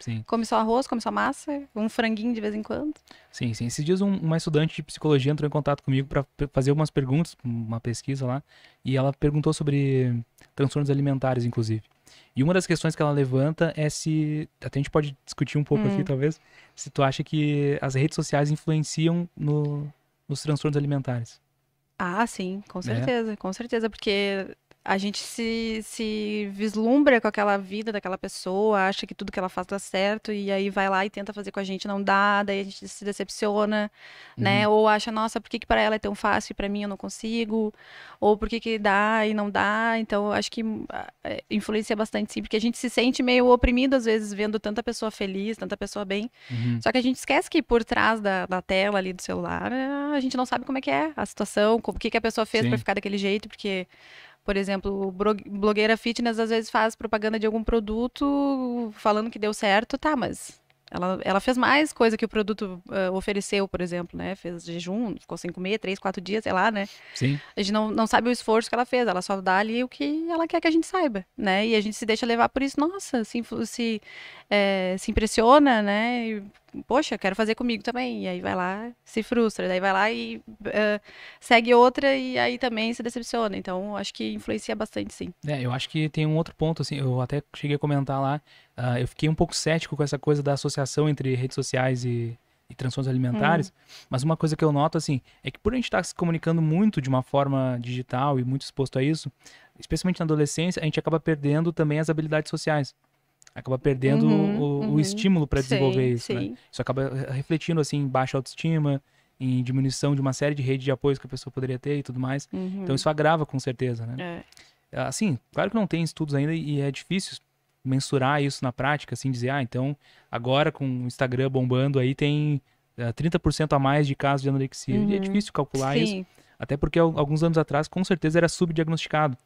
Sim. Come só arroz, come só massa, um franguinho de vez em quando. Sim, sim. Esses dias um, uma estudante de psicologia entrou em contato comigo para fazer umas perguntas, uma pesquisa lá, e ela perguntou sobre transtornos alimentares, inclusive. E uma das questões que ela levanta é se. Até a gente pode discutir um pouco hum. aqui, talvez. Se tu acha que as redes sociais influenciam no, nos transtornos alimentares. Ah, sim, com né? certeza, é. com certeza, porque a gente se, se vislumbra com aquela vida daquela pessoa, acha que tudo que ela faz dá certo, e aí vai lá e tenta fazer com a gente, não dá, daí a gente se decepciona, né? uhum. né? Ou acha, nossa, por que, que para ela é tão fácil e para mim eu não consigo? Ou por que, que dá e não dá? Então, acho que ah, é, influencia bastante sim, porque a gente se sente meio oprimido às vezes, vendo tanta pessoa feliz, tanta pessoa bem. Uhum. Só que a gente esquece que por trás da, da, tela ali do celular, a gente não sabe como é que é a situação, o que, que a pessoa fez para ficar daquele jeito, porque por exemplo, blogueira fitness às vezes faz propaganda de algum produto falando que deu certo, tá, mas ela, ela fez mais coisa que o produto uh, ofereceu, por exemplo, né? Fez jejum, ficou sem comer três, quatro dias, sei lá, né? Sim. A gente não, não sabe o esforço que ela fez, ela só dá ali o que ela quer que a gente saiba, né? E a gente se deixa levar por isso, nossa, se, se, é, se impressiona, né? E, poxa, quero fazer comigo também. E aí vai lá, se frustra, daí vai lá e uh, segue outra e aí também se decepciona. Então, acho que influencia bastante, sim. É, eu acho que tem um outro ponto, assim, eu até cheguei a comentar lá Uh, eu fiquei um pouco cético com essa coisa da associação entre redes sociais e, e alimentares, hum. mas uma coisa que eu noto, assim, é que por a gente estar tá se comunicando muito de uma forma digital e muito exposto a isso, especialmente na adolescência, a gente acaba perdendo também as habilidades sociais acaba perdendo uhum, o, uhum. o, estímulo para desenvolver isso, Né? Isso acaba refletindo assim em baixa autoestima, em diminuição de uma série de redes de apoio que a pessoa poderia ter e tudo mais. Então uhum. Então isso agrava com certeza, né? É. Assim, claro que não tem estudos ainda e é difícil mensurar isso na prática, assim, dizer, ah, então agora com o Instagram bombando aí tem uh, eh, 30% a mais de casos de anorexia. Uhum. E é uhum. difícil calcular Sim. isso. Até porque alguns anos atrás, com certeza, era subdiagnosticado.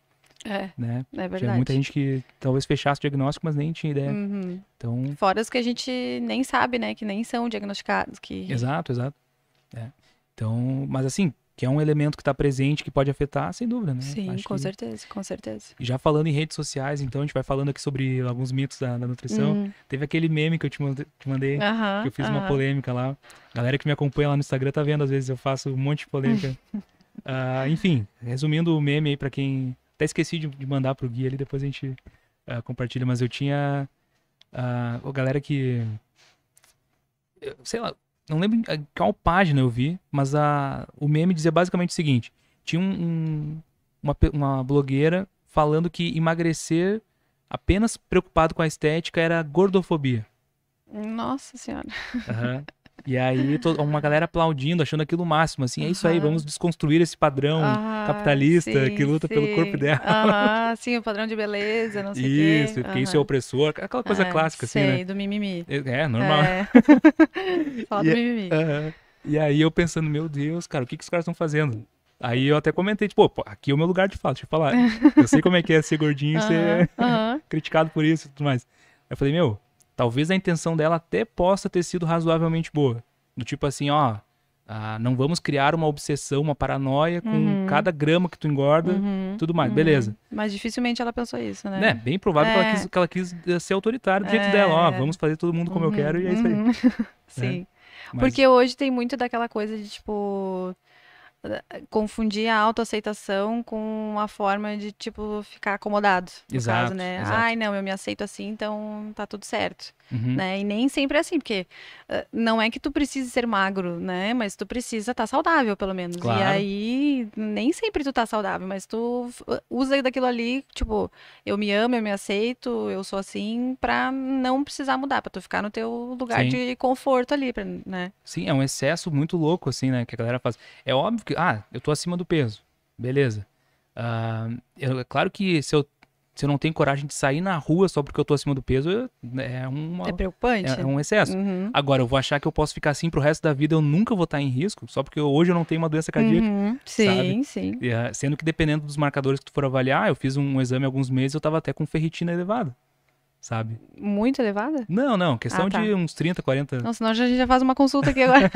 É, né? é verdade. Tinha muita gente que talvez fechasse o diagnóstico, mas nem tinha ideia. Uhum. Então... Fora os que a gente nem sabe, né? Que nem são diagnosticados. Que... Exato, exato. É. Então, mas assim, que é um elemento que está presente, que pode afetar, sem dúvida, né? Sim, Acho com que... certeza, com certeza. E já falando em redes sociais, então, a gente vai falando aqui sobre alguns mitos da, da nutrição. Uhum. Teve aquele meme que eu te mandei, uhum, que eu fiz uhum. uma polêmica lá. Galera que me acompanha lá no Instagram tá vendo, às vezes eu faço um monte de polêmica. uh, enfim, resumindo o meme aí para quem... Até esqueci de, de mandar pro Gui ali, depois a gente uh, compartilha, mas eu tinha... Uh, oh, galera que sei lá, não lembro eh, qual página eu vi, mas a, o meme dizia basicamente o seguinte: tinha um, uma, uma blogueira falando que emagrecer apenas preocupado com a estética era gordofobia. Nossa senhora. Uhum. E aí uma galera aplaudindo, achando aquilo máximo, assim, é isso uhum. aí, vamos desconstruir esse padrão ah, capitalista sim, que luta sim. pelo corpo dela. Ah, sim, o padrão de beleza, não sei Isso, quê. porque uhum. isso é opressor, aquela coisa é, clássica, assim, sei, assim, né? do mimimi. É, é normal. É. Fala do e, é, mimimi. Uhum. E aí eu pensando, meu Deus, cara, o que, que os caras estão fazendo? Aí eu até comentei, tipo, pô, aqui é o meu lugar de fala, deixa eu falar. Eu sei como é que é ser gordinho e ser criticado por isso e tudo mais. Aí eu falei, meu, talvez a intenção dela até possa ter sido razoavelmente boa. Do tipo assim, ó, ah, não vamos criar uma obsessão, uma paranoia com uhum. cada grama que tu engorda, uhum. tudo mais, uhum. beleza. Mas dificilmente ela pensou isso, né? É, bem provável é. que, ela quis, que, eh, ela quis, ser autoritária do jeito é. dela, ó, vamos fazer todo mundo como eu uhum. quero e é isso aí. Uhum. É. Sim. Mas... Porque hoje tem muito daquela coisa de tipo confundir a autoaceitação com uma forma de, tipo, ficar acomodado. Exato, caso, né? Exato. Ai, não, eu me aceito assim, então tá tudo certo. Uhum. Né? E nem sempre é assim, porque uh, não é que tu precise ser magro, né? Mas tu precisa estar tá saudável, pelo menos. Claro. E aí, nem sempre tu tá saudável, mas tu ah, usa daquilo ali, tipo, eu me amo, eu me aceito, eu sou assim, pra não precisar mudar, pra tu ficar no teu lugar Sim. de conforto ali, pra, né? Sim, é um excesso muito louco, assim, né? Que a galera faz. É óbvio que que, ah, eu tô acima do peso, beleza. Uh, eu, é claro que se eu, se eu não tenho coragem de sair na rua só porque eu tô acima do peso, né, é uma, É preocupante. É, é um excesso. Uhum. Agora, eu vou achar que eu posso ficar assim pro resto da vida, eu nunca vou estar em risco, só porque hoje eu não tenho uma doença cardíaca. Uhum. Sim, sabe? sim. E, ah, sendo que dependendo dos marcadores que tu for avaliar, eu fiz um exame há alguns meses, eu tava até com ferritina elevada sabe? Muito elevada? Não, não. Questão ah, tá. de uns 30, 40. Não, senão a gente já faz uma consulta aqui agora.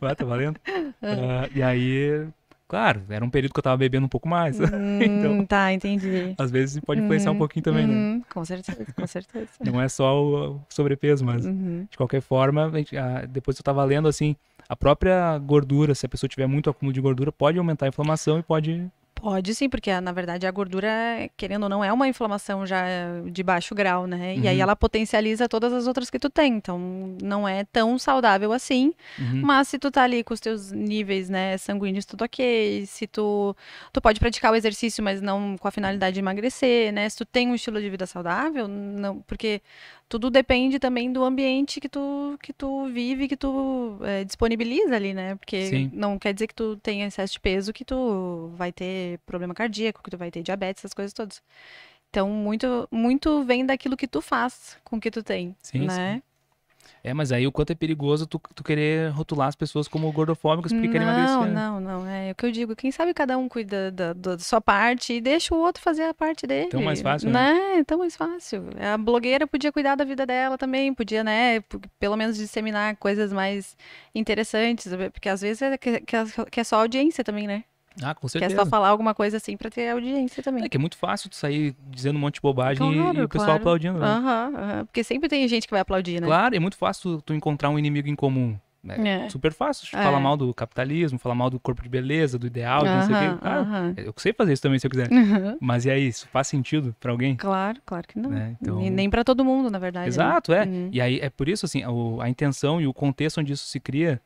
ah, tá valendo? Uh, e aí, claro, era um período que eu tava bebendo um pouco mais. Hum, então, tá, entendi. Às vezes pode influenciar um hum, pouquinho também, né? hum, né? Com certeza, com certeza. Não é só o sobrepeso, mas uhum. de qualquer forma, ah, depois eu tava lendo assim, a própria gordura, se a pessoa tiver muito acúmulo de gordura, pode aumentar a inflamação e pode Pode sim, porque na verdade a gordura, querendo ou não, é uma inflamação já de baixo grau, né? Uhum. E aí uhum. ela potencializa todas as outras que tu tem. Então não é tão saudável assim. Uhum. Mas se tu tá ali com os teus níveis, né, sanguíneos, tudo ok. Se tu. Tu pode praticar o exercício, mas não com a finalidade de emagrecer, né? Se tu tem um estilo de vida saudável, não. Porque tudo depende também do ambiente que tu, que tu vive, que tu é, disponibiliza ali, né? Porque sim. não quer dizer que tu tenha excesso de peso que tu vai ter problema cardíaco, que tu vai ter diabetes, essas coisas todas. Então, muito, muito vem daquilo que tu faz com o que tu tem, sim, né? Sim. É, mas aí o quanto é perigoso tu, tu querer rotular as pessoas como gordofóbicas porque não, querem emagrecer. Não, né? não, não. É, é o que eu digo. Quem sabe cada um cuida da, da, sua parte e deixa o outro fazer a parte dele. Então mais fácil, né? né? É tão mais fácil. A blogueira podia cuidar da vida dela também, podia, né? Pelo menos disseminar coisas mais interessantes, porque às vezes é que, que é só audiência também, né? Ah, com certeza. Quer só falar alguma coisa assim pra ter audiência também. É que é muito fácil tu sair dizendo um monte de bobagem claro, e o pessoal claro. aplaudindo. Né? Uhum, Porque sempre tem gente que vai aplaudir, né? Claro, é muito fácil tu, encontrar um inimigo em comum. É, é. super fácil é. falar mal do capitalismo, falar mal do corpo de beleza, do ideal, não sei o quê. Ah, eu sei fazer isso também se eu quiser. Mas e aí, isso faz sentido para alguém? Claro, claro que não. É, então... Nem, nem para todo mundo, na verdade. Né? Exato, né? é. Uhum. E aí é por isso assim, a, a intenção e o contexto onde isso se cria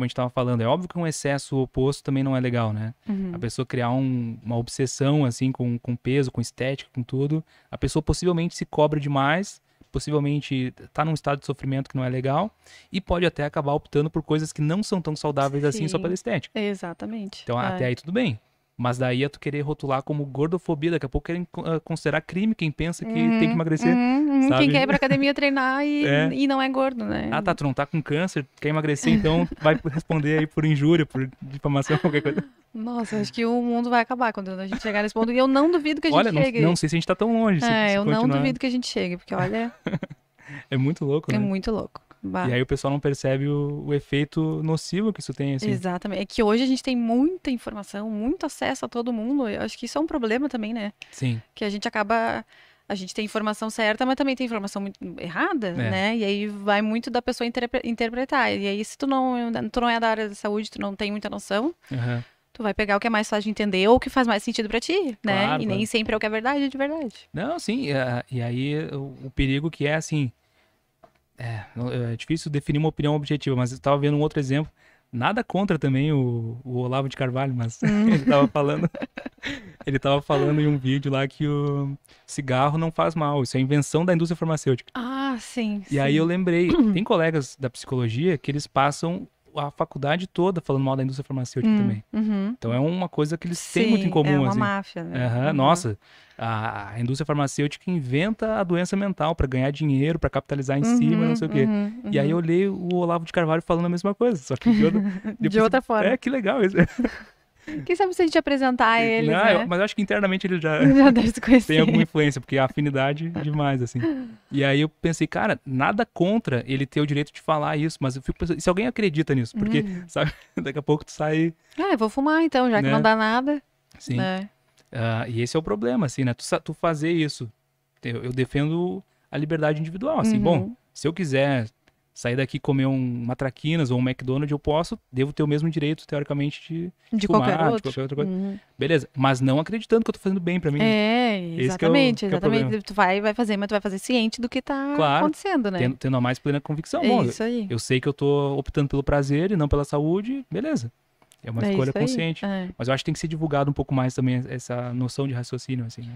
como a gente estava falando, é óbvio que um excesso oposto também não é legal, né? Uhum. A pessoa criar um, uma obsessão, assim, com, com peso, com estética, com tudo, a pessoa possivelmente se cobra demais, possivelmente está num estado de sofrimento que não é legal e pode até acabar optando por coisas que não são tão saudáveis Sim. assim só pela estética. Exatamente. Então, é. até aí tudo bem. Mas daí é tu querer rotular como gordofobia, daqui a pouco querem ah, considerar crime quem pensa que uhum, tem que uhum, emagrecer. Uhum, uhum sabe? Quem quer ir pra academia treinar e, é. e não é gordo, né? Ah, tá, tu não tá com câncer, quer emagrecer, então vai responder aí por injúria, por difamação, qualquer coisa. Nossa, acho que o mundo vai acabar quando a gente chegar nesse ponto. E eu não duvido que a gente olha, chegue. não, não, sei se a gente tá tão longe. É, se, se eu continuar. não duvido que a gente chegue, porque olha. é muito louco, é né? É muito louco. Bah. E aí o pessoal não percebe o, o, efeito nocivo que isso tem. Assim. Exatamente. É que hoje a gente tem muita informação, muito acesso a todo mundo. Eu acho que isso é um problema também, né? Sim. Que a gente acaba. A gente tem informação certa, mas também tem informação muito errada, é. né? E aí vai muito da pessoa interpre interpretar. E aí, se tu não, tu não é da área da saúde, tu não tem muita noção. Uhum tu vai pegar o que é mais fácil de entender ou o que faz mais sentido para ti, né? Claro, e nem sempre é o que é verdade é de verdade. Não, sim, e ah, aí o perigo que é assim, é, é difícil definir uma opinião objetiva, mas eu estava vendo um outro exemplo. Nada contra também o, o Olavo de Carvalho, mas hum. ele estava falando. ele estava falando em um vídeo lá que o cigarro não faz mal, isso é invenção da indústria farmacêutica. Ah, sim. E sim. aí eu lembrei, tem colegas da psicologia que eles passam a faculdade toda falando mal da indústria farmacêutica hum, também. Uhum. Então é uma coisa que eles Sim, têm muito em comum. É uma assim. máfia, né? Uhum, uhum. Nossa, a, a, indústria farmacêutica inventa a doença mental para ganhar dinheiro, para capitalizar em cima, uhum, não sei o quê. Uhum, e aí uhum. eu olhei o Olavo de Carvalho falando a mesma coisa, só que de outra, de outra pensei, forma. É, que legal isso. Quem sabe se a gente apresentar eles, né? mas eu acho que internamente ele já, já deve se conhecer. tem alguma influência, porque é afinidade demais, assim. E aí eu pensei, cara, nada contra ele ter o direito de falar isso, mas eu fico pensando, se alguém acredita nisso, porque, hum. sabe, daqui a pouco tu sai... Ah, eu vou fumar então, já né? que não dá nada. Sim. Né? Uh, e esse é o problema, assim, né? Tu, tu fazer isso. Eu, eu defendo a liberdade individual, assim, uhum. bom, se eu quiser sair daqui e comer um, uma traquinas ou um McDonald's, eu posso, devo ter o mesmo direito, teoricamente, de, de fumar, qualquer outro. de qualquer outra coisa. Uhum. Beleza, mas não acreditando que eu tô fazendo bem para mim. É, exatamente, é o, exatamente. É tu vai, vai fazer, mas tu vai fazer ciente do que tá claro, acontecendo, né? Tendo, tendo, a mais plena convicção. É isso aí. Eu, sei que eu tô optando pelo prazer e não pela saúde, beleza. É uma é escolha consciente. É. Mas eu acho que tem que ser divulgado um pouco mais também essa noção de raciocínio, assim, né?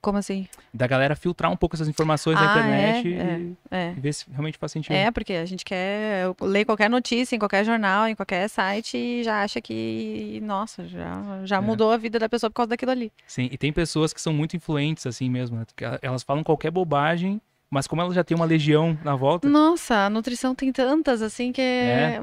Como assim? Da galera filtrar um pouco essas informações ah, na internet é? é, e, é, é. ver se realmente faz sentido. É, porque a gente quer ler qualquer notícia em qualquer jornal, em qualquer site e já acha que, nossa, já, já é. mudou a vida da pessoa por causa daquilo ali. Sim, e tem pessoas que são muito influentes assim mesmo, né? elas falam qualquer bobagem mas como ela já tem uma legião na volta. Nossa, a nutrição tem tantas assim que é,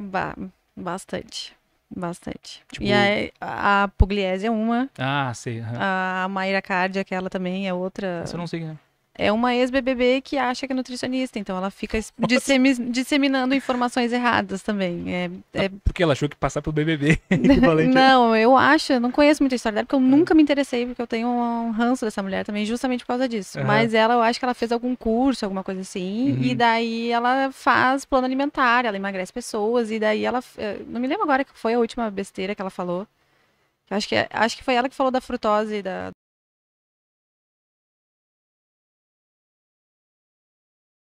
bastante. Bastante. Tipo... E a, a Pugliese é uma. Ah, sei. Uhum. A Mayra Cardi aquela também é outra. Essa eu não sei, né? é uma ex-BBB que acha que é nutricionista, então ela fica dissemi disseminando informações erradas também. É, ah, é... Porque ela achou que passar pelo BBB. É né? não, eu acho, eu não conheço muita história dela, porque eu uhum. nunca me interessei, porque eu tenho um ranço dessa mulher também, justamente por causa disso. Uhum. Mas ela, eu acho que ela fez algum curso, alguma coisa assim, uhum. e daí ela faz plano alimentar, ela emagrece pessoas, e daí ela. Eh, não me lembro agora que foi a última besteira que ela falou. Acho que, é, acho que foi ela que falou da frutose, da,